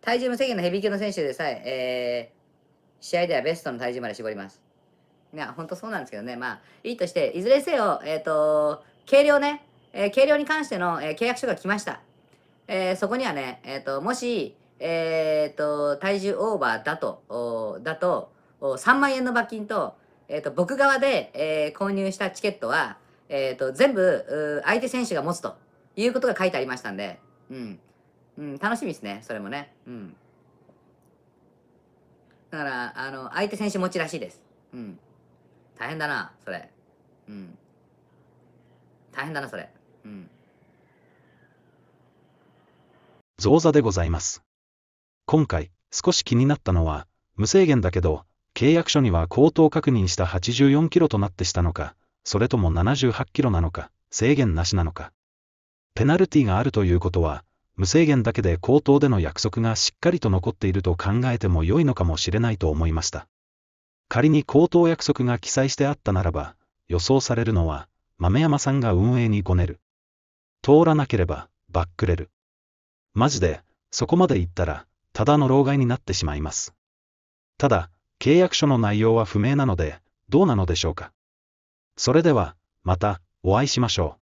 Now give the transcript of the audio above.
体重無制限のヘビー級の選手でさええー、試合ではベストの体重まで絞ります。いや、ほんとそうなんですけどね。まあ、いいとして、いずれにせよ、えっ、ー、と、軽量ね、えー、軽量に関しての、えー、契約書が来ました。えー、そこにはね、えっ、ー、と、もし、えっ、ー、と、体重オーバーだと、おだとお、3万円の罰金と、えっ、と、僕側で、え購入したチケットは、えっ、と、全部、相手選手が持つということが書いてありましたんで、うん。うん、楽しみですね、それもね。うん。だから、あの、相手選手持ちらしいです。うん。大変だな、それ。うん。大変だな、それ。うん。造座でございます。今回、少し気になったのは、無制限だけど、契約書には口頭確認した84キロとなってしたのか、それとも78キロなのか、制限なしなのか。ペナルティがあるということは、無制限だけで口頭での約束がしっかりと残っていると考えても良いのかもしれないと思いました。仮に口頭約束が記載してあったならば、予想されるのは、豆山さんが運営にごねる。通らなければ、バックれる。マジで、そこまで言ったら、ただの老害になってしまいます。ただ、契約書の内容は不明なので、どうなのでしょうか。それでは、また、お会いしましょう。